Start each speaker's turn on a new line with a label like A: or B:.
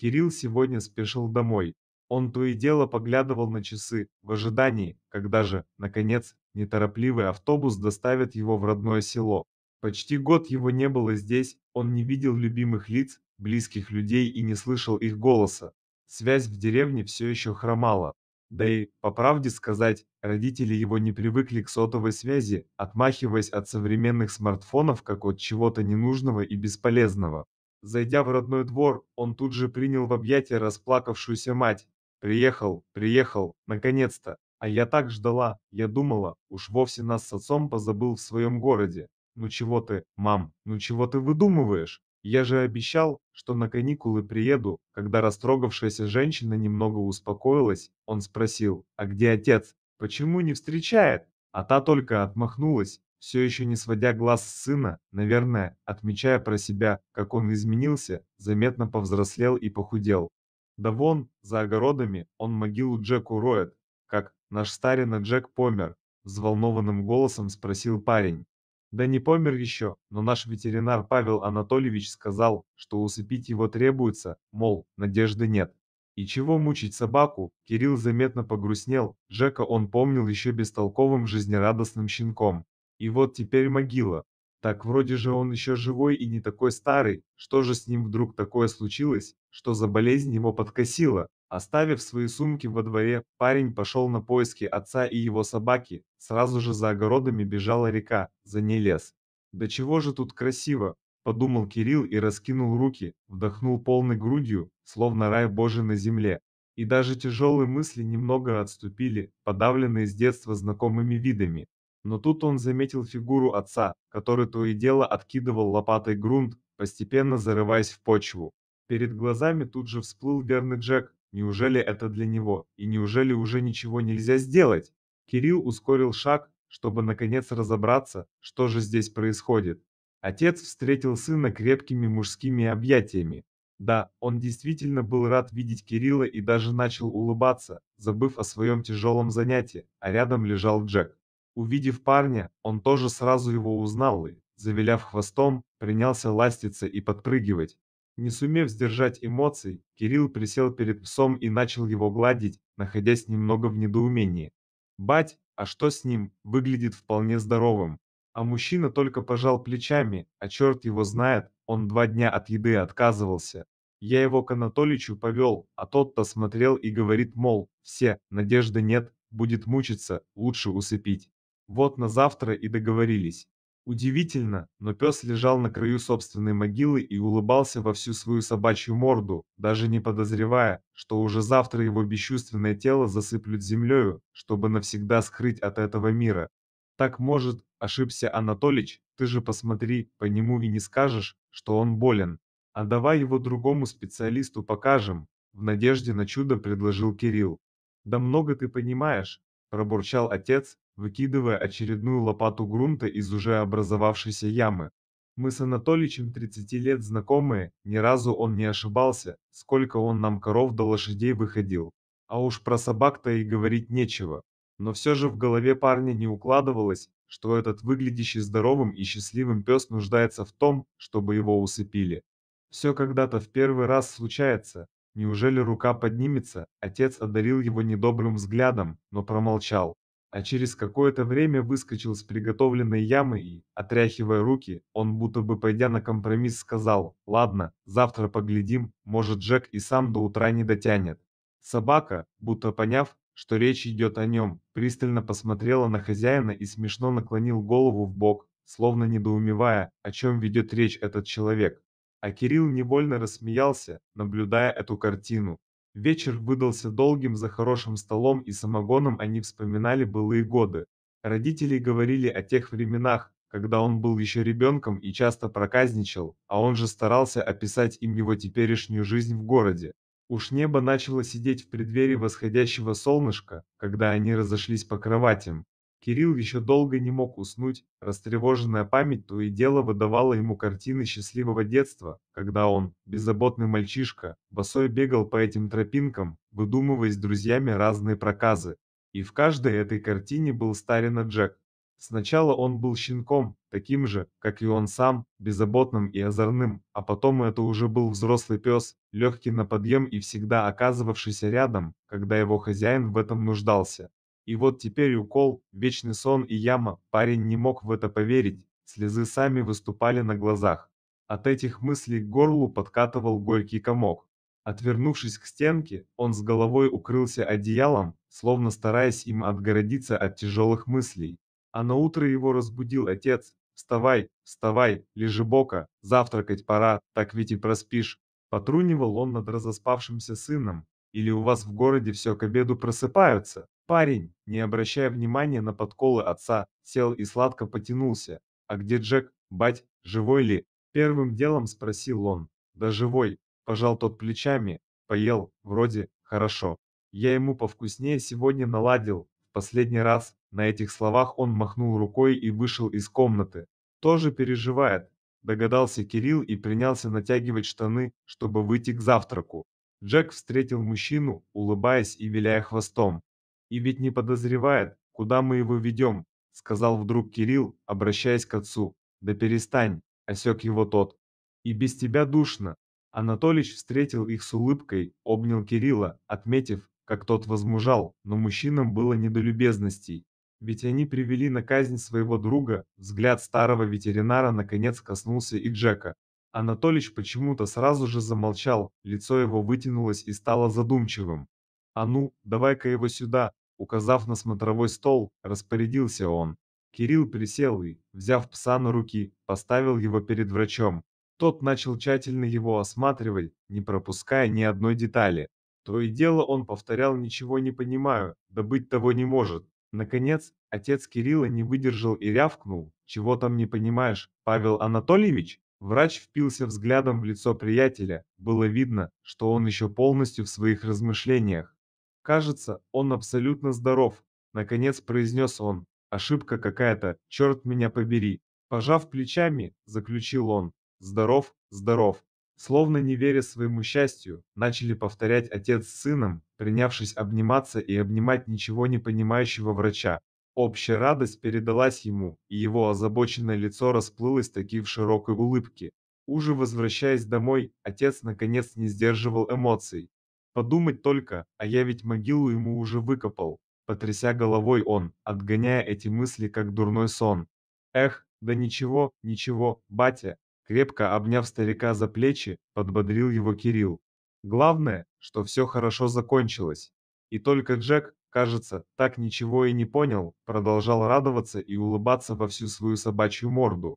A: Кирилл сегодня спешил домой. Он то и дело поглядывал на часы в ожидании, когда же, наконец, неторопливый автобус доставит его в родное село. Почти год его не было здесь, он не видел любимых лиц, близких людей и не слышал их голоса. Связь в деревне все еще хромала. Да и, по правде сказать, родители его не привыкли к сотовой связи, отмахиваясь от современных смартфонов как от чего-то ненужного и бесполезного. Зайдя в родной двор, он тут же принял в объятия расплакавшуюся мать. «Приехал, приехал, наконец-то! А я так ждала, я думала, уж вовсе нас с отцом позабыл в своем городе. Ну чего ты, мам, ну чего ты выдумываешь? Я же обещал, что на каникулы приеду». Когда растрогавшаяся женщина немного успокоилась, он спросил, «А где отец? Почему не встречает?» А та только отмахнулась, все еще не сводя глаз с сына, наверное, отмечая про себя, как он изменился, заметно повзрослел и похудел. Да вон, за огородами, он могилу Джеку роет, как наш старина Джек помер, взволнованным голосом спросил парень. Да не помер еще, но наш ветеринар Павел Анатольевич сказал, что усыпить его требуется, мол, надежды нет. И чего мучить собаку, Кирилл заметно погрустнел, Джека он помнил еще бестолковым жизнерадостным щенком. И вот теперь могила. Так вроде же он еще живой и не такой старый. Что же с ним вдруг такое случилось, что за болезнь его подкосила? Оставив свои сумки во дворе, парень пошел на поиски отца и его собаки. Сразу же за огородами бежала река, за ней лес. «Да чего же тут красиво!» – подумал Кирилл и раскинул руки, вдохнул полной грудью, словно рай божий на земле. И даже тяжелые мысли немного отступили, подавленные с детства знакомыми видами. Но тут он заметил фигуру отца, который то и дело откидывал лопатой грунт, постепенно зарываясь в почву. Перед глазами тут же всплыл верный Джек. Неужели это для него? И неужели уже ничего нельзя сделать? Кирилл ускорил шаг, чтобы наконец разобраться, что же здесь происходит. Отец встретил сына крепкими мужскими объятиями. Да, он действительно был рад видеть Кирилла и даже начал улыбаться, забыв о своем тяжелом занятии, а рядом лежал Джек. Увидев парня, он тоже сразу его узнал и, завиляв хвостом, принялся ластиться и подпрыгивать. Не сумев сдержать эмоций, Кирилл присел перед псом и начал его гладить, находясь немного в недоумении. Бать, а что с ним, выглядит вполне здоровым. А мужчина только пожал плечами, а черт его знает, он два дня от еды отказывался. Я его к Анатоличу повел, а тот-то смотрел и говорит, мол, все, надежды нет, будет мучиться, лучше усыпить. Вот на завтра и договорились. Удивительно, но пес лежал на краю собственной могилы и улыбался во всю свою собачью морду, даже не подозревая, что уже завтра его бесчувственное тело засыплют землею, чтобы навсегда скрыть от этого мира. Так может, ошибся Анатолич, ты же посмотри, по нему и не скажешь, что он болен. А давай его другому специалисту покажем, в надежде на чудо предложил Кирилл. Да много ты понимаешь, пробурчал отец, выкидывая очередную лопату грунта из уже образовавшейся ямы. Мы с Анатоличем 30 лет знакомые, ни разу он не ошибался, сколько он нам коров до лошадей выходил. А уж про собак-то и говорить нечего. Но все же в голове парня не укладывалось, что этот выглядящий здоровым и счастливым пес нуждается в том, чтобы его усыпили. Все когда-то в первый раз случается. Неужели рука поднимется? Отец одарил его недобрым взглядом, но промолчал а через какое-то время выскочил с приготовленной ямы и, отряхивая руки, он будто бы пойдя на компромисс сказал «Ладно, завтра поглядим, может Джек и сам до утра не дотянет». Собака, будто поняв, что речь идет о нем, пристально посмотрела на хозяина и смешно наклонил голову в бок, словно недоумевая, о чем ведет речь этот человек. А Кирилл невольно рассмеялся, наблюдая эту картину. Вечер выдался долгим за хорошим столом и самогоном они вспоминали былые годы. Родители говорили о тех временах, когда он был еще ребенком и часто проказничал, а он же старался описать им его теперешнюю жизнь в городе. Уж небо начало сидеть в преддверии восходящего солнышка, когда они разошлись по кроватям. Кирилл еще долго не мог уснуть, растревоженная память то и дело выдавала ему картины счастливого детства, когда он, беззаботный мальчишка, босой бегал по этим тропинкам, выдумывая с друзьями разные проказы. И в каждой этой картине был старина Джек. Сначала он был щенком, таким же, как и он сам, беззаботным и озорным, а потом это уже был взрослый пес, легкий на подъем и всегда оказывавшийся рядом, когда его хозяин в этом нуждался. И вот теперь укол, вечный сон и яма, парень не мог в это поверить, слезы сами выступали на глазах. От этих мыслей к горлу подкатывал горький комок. Отвернувшись к стенке, он с головой укрылся одеялом, словно стараясь им отгородиться от тяжелых мыслей. А на утро его разбудил отец. «Вставай, вставай, лежи бока, завтракать пора, так ведь и проспишь». Потрунивал он над разоспавшимся сыном. «Или у вас в городе все к обеду просыпаются?» Парень, не обращая внимания на подколы отца, сел и сладко потянулся. «А где Джек? Бать, живой ли?» Первым делом спросил он. «Да живой», – пожал тот плечами. «Поел, вроде, хорошо. Я ему повкуснее сегодня наладил». В последний раз на этих словах он махнул рукой и вышел из комнаты. «Тоже переживает», – догадался Кирилл и принялся натягивать штаны, чтобы выйти к завтраку. Джек встретил мужчину, улыбаясь и виляя хвостом и ведь не подозревает, куда мы его ведем», — сказал вдруг Кирилл, обращаясь к отцу. «Да перестань», — осек его тот. «И без тебя душно». Анатолич встретил их с улыбкой, обнял Кирилла, отметив, как тот возмужал, но мужчинам было не до любезностей. Ведь они привели на казнь своего друга, взгляд старого ветеринара наконец коснулся и Джека. Анатолич почему-то сразу же замолчал, лицо его вытянулось и стало задумчивым. «А ну, давай-ка его сюда», Указав на смотровой стол, распорядился он. Кирилл присел и, взяв пса на руки, поставил его перед врачом. Тот начал тщательно его осматривать, не пропуская ни одной детали. То и дело он повторял «ничего не понимаю, да быть того не может». Наконец, отец Кирилла не выдержал и рявкнул. «Чего там не понимаешь, Павел Анатольевич?» Врач впился взглядом в лицо приятеля. Было видно, что он еще полностью в своих размышлениях. «Кажется, он абсолютно здоров», — наконец произнес он. «Ошибка какая-то, черт меня побери». Пожав плечами, заключил он. «Здоров, здоров». Словно не веря своему счастью, начали повторять отец с сыном, принявшись обниматься и обнимать ничего не понимающего врача. Общая радость передалась ему, и его озабоченное лицо расплылось таки в широкой улыбке. Уже возвращаясь домой, отец наконец не сдерживал эмоций. Подумать только, а я ведь могилу ему уже выкопал. Потряся головой он, отгоняя эти мысли, как дурной сон. Эх, да ничего, ничего, батя. Крепко обняв старика за плечи, подбодрил его Кирилл. Главное, что все хорошо закончилось. И только Джек, кажется, так ничего и не понял, продолжал радоваться и улыбаться во всю свою собачью морду.